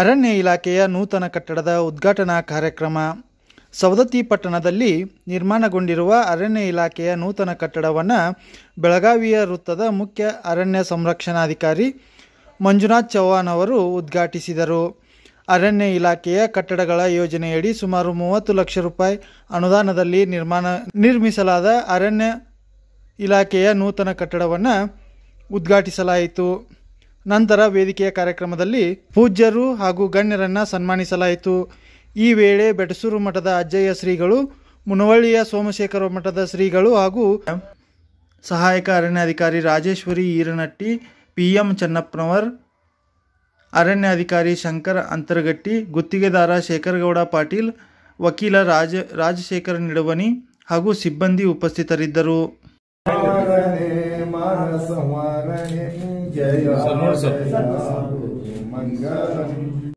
ಅರಣ್ಯ ಇಲಾಖೆಯ ನೂತನ ಕಟ್ಟಡದ ಉದ್ಘಾಟನಾ ಕಾರ್ಯಕ್ರಮ ಸವದತ್ತಿ ಪಟ್ಟಣದಲ್ಲಿ ನಿರ್ಮಾಣಗೊಂಡಿರುವ ಅರಣ್ಯ ಇಲಾಖೆಯ ನೂತನ ಕಟ್ಟಡವನ್ನು ಬೆಳಗಾವಿಯ ವೃತ್ತದ ಮುಖ್ಯ ಅರಣ್ಯ ಸಂರಕ್ಷಣಾಧಿಕಾರಿ ಮಂಜುನಾಥ್ ಚೌಹಾಣ್ ಅವರು ಉದ್ಘಾಟಿಸಿದರು ಅರಣ್ಯ ಇಲಾಖೆಯ ಕಟ್ಟಡಗಳ ಯೋಜನೆಯಡಿ ಸುಮಾರು ಮೂವತ್ತು ಲಕ್ಷ ರೂಪಾಯಿ ಅನುದಾನದಲ್ಲಿ ನಿರ್ಮಾಣ ನಿರ್ಮಿಸಲಾದ ಅರಣ್ಯ ಇಲಾಖೆಯ ನೂತನ ಕಟ್ಟಡವನ್ನು ಉದ್ಘಾಟಿಸಲಾಯಿತು ನಂತರ ವೇದಿಕೆಯ ಕಾರ್ಯಕ್ರಮದಲ್ಲಿ ಪೂಜ್ಯರು ಹಾಗೂ ಗಣ್ಯರನ್ನು ಸನ್ಮಾನಿಸಲಾಯಿತು ಈ ವೇಳೆ ಬೆಟಸೂರು ಮಠದ ಅಜ್ಜಯ್ಯ ಶ್ರೀಗಳು ಮುನವಳ್ಳಿಯ ಸೋಮಶೇಖರ ಮಠದ ಶ್ರೀಗಳು ಹಾಗೂ ಸಹಾಯಕ ಅರಣ್ಯಾಧಿಕಾರಿ ರಾಜೇಶ್ವರಿ ಈರನಟ್ಟಿ ಪಿ ಎಂ ಚನ್ನಪ್ಪನವರ್ ಅರಣ್ಯಾಧಿಕಾರಿ ಶಂಕರ್ ಅಂತರಗಟ್ಟಿ ಗುತ್ತಿಗೆದಾರ ಶೇಖರಗೌಡ ಪಾಟೀಲ್ ವಕೀಲ ರಾಜ ರಾಜಶೇಖರ ನಿಡವನಿ ಹಾಗೂ ಸಿಬ್ಬಂದಿ ಉಪಸ್ಥಿತರಿದ್ದರು जय मंगल